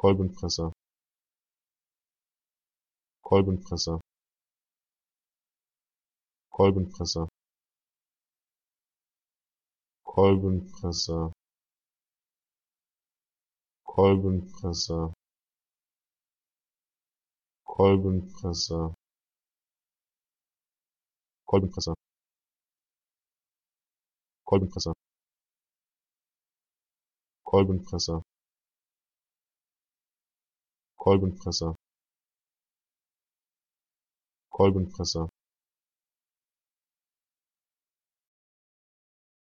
kolbenfresser kolbenfresser kolbenfresser kolbenfresser kolbenfresser kolbenfresser kolbenfresser kolbenfresser kolbenfresser kolbenfresser Kolbenfresser.